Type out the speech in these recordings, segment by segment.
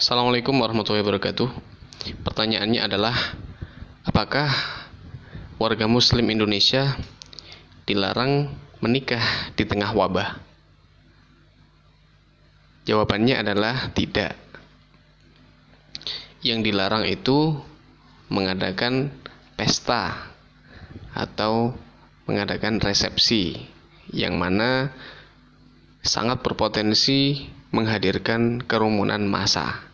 Assalamualaikum warahmatullahi wabarakatuh. Pertanyaannya adalah apakah warga muslim Indonesia dilarang menikah di tengah wabah? Jawabannya adalah tidak. Yang dilarang itu mengadakan pesta atau mengadakan resepsi yang mana sangat berpotensi menghadirkan kerumunan massa.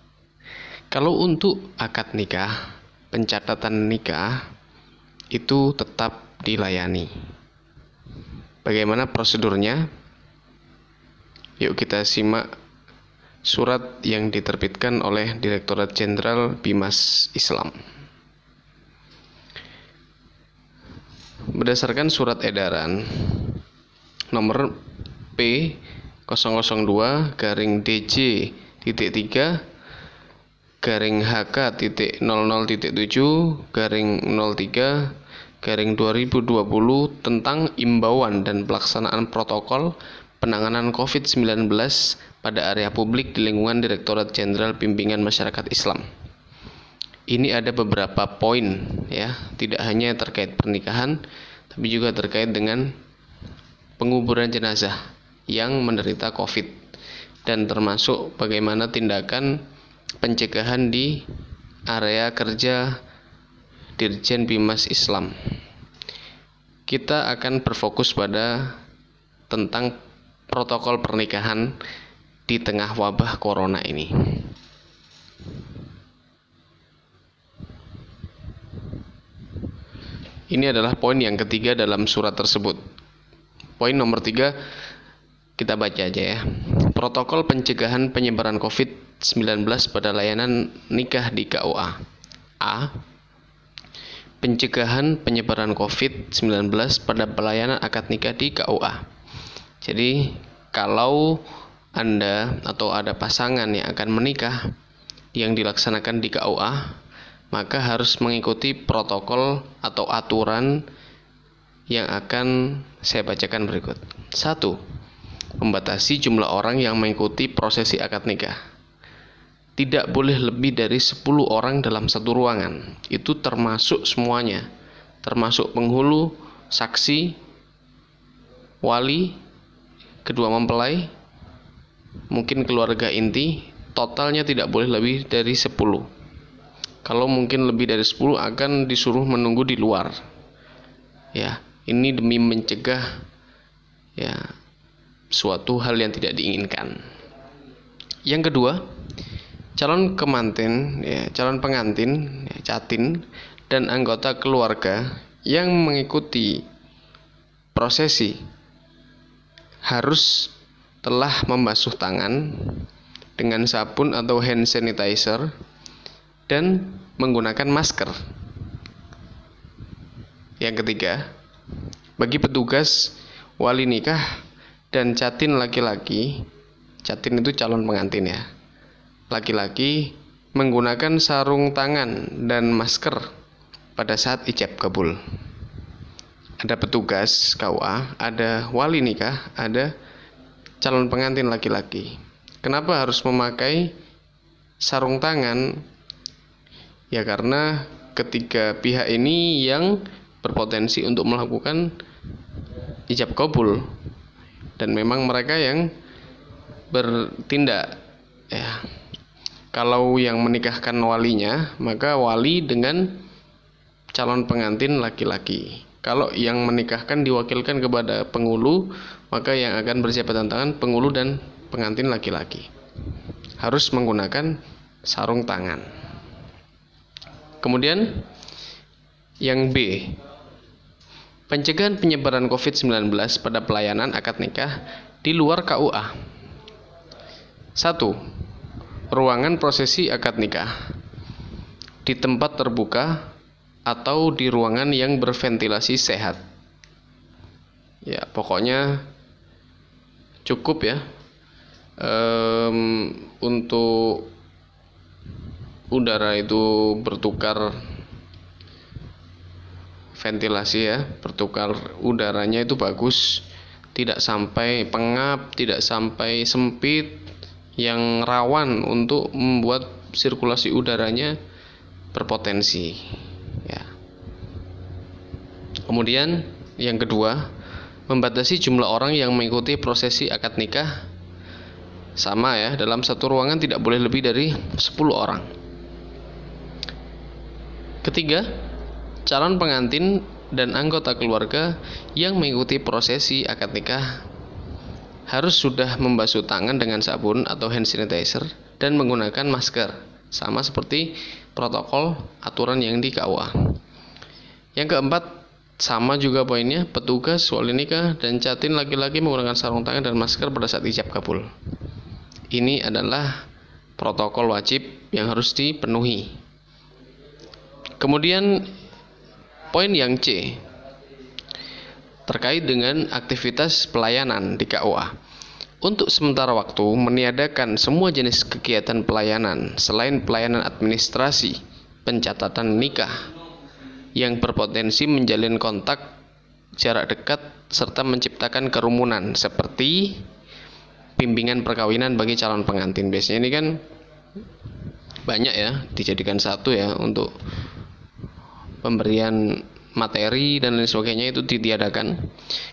Kalau untuk akad nikah, pencatatan nikah itu tetap dilayani. Bagaimana prosedurnya? Yuk kita simak surat yang diterbitkan oleh Direktorat Jenderal Bimas Islam. Berdasarkan surat edaran nomor P002 garing DJ titik 3 garing HK.00.7 garing 03 garing 2020 tentang imbauan dan pelaksanaan protokol penanganan COVID-19 pada area publik di lingkungan Direktorat Jenderal Pimpinan Masyarakat Islam. Ini ada beberapa poin ya, tidak hanya terkait pernikahan tapi juga terkait dengan penguburan jenazah yang menderita COVID dan termasuk bagaimana tindakan pencegahan di area kerja Dirjen Bimas Islam. Kita akan berfokus pada tentang protokol pernikahan di tengah wabah corona ini. Ini adalah poin yang ketiga dalam surat tersebut. Poin nomor tiga kita baca aja ya. Protokol pencegahan penyebaran COVID pada layanan nikah di KUA. A. Pencegahan penyebaran COVID-19 pada pelayanan akad nikah di KUA. Jadi, kalau Anda atau ada pasangan yang akan menikah yang dilaksanakan di KUA, maka harus mengikuti protokol atau aturan yang akan saya bacakan berikut. 1. Membatasi jumlah orang yang mengikuti prosesi akad nikah tidak boleh lebih dari 10 orang dalam satu ruangan. Itu termasuk semuanya. Termasuk penghulu, saksi, wali, kedua mempelai, mungkin keluarga inti, totalnya tidak boleh lebih dari 10. Kalau mungkin lebih dari 10 akan disuruh menunggu di luar. Ya, ini demi mencegah ya suatu hal yang tidak diinginkan. Yang kedua, calon kemantin, ya, calon pengantin, ya, catin, dan anggota keluarga yang mengikuti prosesi harus telah membasuh tangan dengan sabun atau hand sanitizer dan menggunakan masker. Yang ketiga, bagi petugas wali nikah dan catin laki-laki, catin itu calon pengantin ya laki-laki menggunakan sarung tangan dan masker pada saat ijab kabul. Ada petugas KUA, ada wali nikah, ada calon pengantin laki-laki. Kenapa harus memakai sarung tangan? Ya karena ketiga pihak ini yang berpotensi untuk melakukan ijab kabul dan memang mereka yang bertindak ya kalau yang menikahkan walinya, maka wali dengan calon pengantin laki-laki. Kalau yang menikahkan diwakilkan kepada pengulu, maka yang akan bersiap tangan pengulu dan pengantin laki-laki. Harus menggunakan sarung tangan. Kemudian yang B. Pencegahan penyebaran COVID-19 pada pelayanan akad nikah di luar KUA. 1 ruangan prosesi akad nikah di tempat terbuka atau di ruangan yang berventilasi sehat. Ya, pokoknya cukup ya um, untuk udara itu bertukar ventilasi ya bertukar udaranya itu bagus tidak sampai pengap tidak sampai sempit yang rawan untuk membuat sirkulasi udaranya berpotensi ya. Kemudian yang kedua, membatasi jumlah orang yang mengikuti prosesi akad nikah sama ya, dalam satu ruangan tidak boleh lebih dari 10 orang. Ketiga, calon pengantin dan anggota keluarga yang mengikuti prosesi akad nikah harus sudah membasuh tangan dengan sabun atau hand sanitizer dan menggunakan masker, sama seperti protokol aturan yang di KUA. Yang keempat, sama juga poinnya, petugas, wali nikah, dan catin laki-laki menggunakan sarung tangan dan masker pada saat ijab kabul. Ini adalah protokol wajib yang harus dipenuhi. Kemudian poin yang C, terkait dengan aktivitas pelayanan di KUA. Untuk sementara waktu meniadakan semua jenis kegiatan pelayanan selain pelayanan administrasi, pencatatan nikah yang berpotensi menjalin kontak jarak dekat serta menciptakan kerumunan seperti bimbingan perkawinan bagi calon pengantin. Biasanya ini kan banyak ya dijadikan satu ya untuk pemberian materi dan lain sebagainya itu ditiadakan.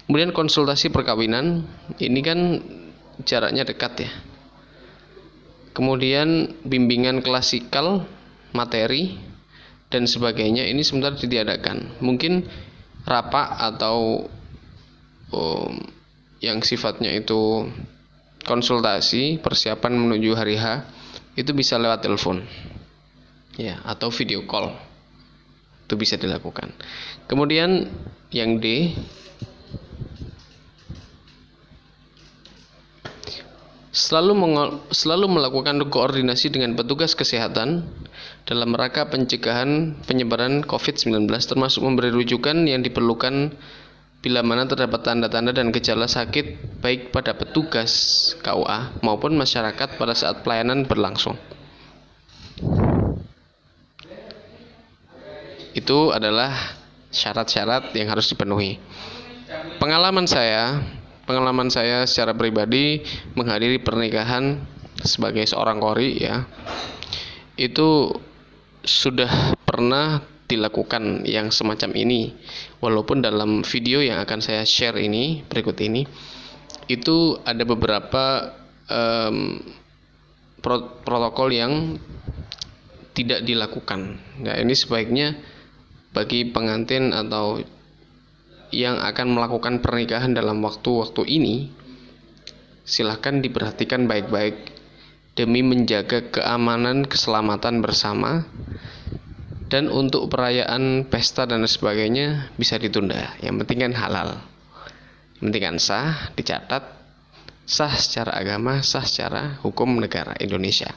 Kemudian konsultasi perkawinan ini kan jaraknya dekat ya. Kemudian bimbingan klasikal, materi dan sebagainya ini sebentar ditiadakan. Mungkin rapak atau um, yang sifatnya itu konsultasi persiapan menuju hari H itu bisa lewat telepon ya atau video call itu bisa dilakukan kemudian yang D selalu selalu melakukan koordinasi dengan petugas kesehatan dalam rangka pencegahan penyebaran COVID-19 termasuk memberi rujukan yang diperlukan bila mana terdapat tanda-tanda dan gejala sakit baik pada petugas KUA maupun masyarakat pada saat pelayanan berlangsung. itu adalah syarat-syarat yang harus dipenuhi. Pengalaman saya, pengalaman saya secara pribadi menghadiri pernikahan sebagai seorang kori ya. Itu sudah pernah dilakukan yang semacam ini. Walaupun dalam video yang akan saya share ini berikut ini itu ada beberapa um, protokol yang tidak dilakukan. Nah, ini sebaiknya bagi pengantin atau yang akan melakukan pernikahan dalam waktu-waktu ini silahkan diperhatikan baik-baik demi menjaga keamanan keselamatan bersama dan untuk perayaan pesta dan sebagainya bisa ditunda yang penting kan halal yang penting kan sah dicatat sah secara agama sah secara hukum negara Indonesia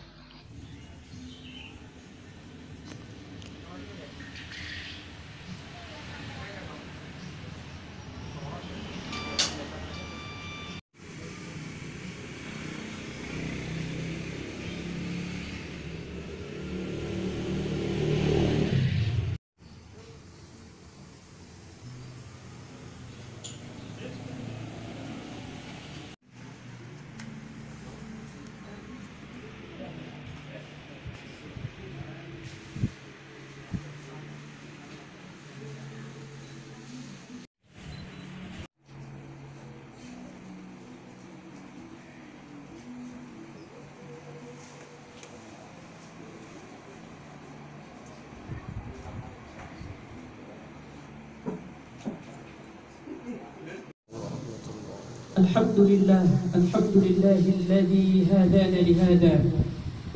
الحمد لله الحمد لله الذي هدانا لهذا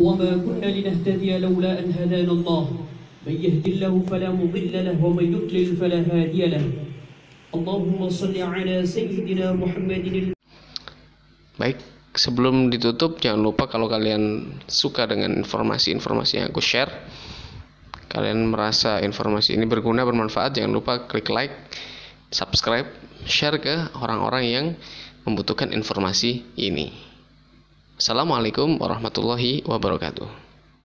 وما كنا لنهتدي لولا أن هدانا الله من يهد الله فلا مضل له ومن يضلل فلا هادي له اللهم صل على سيدنا محمد Baik, sebelum ditutup jangan lupa kalau kalian suka dengan informasi-informasi yang aku share kalian merasa informasi ini berguna bermanfaat jangan lupa klik like subscribe share ke orang-orang yang membutuhkan informasi ini. Assalamualaikum warahmatullahi wabarakatuh.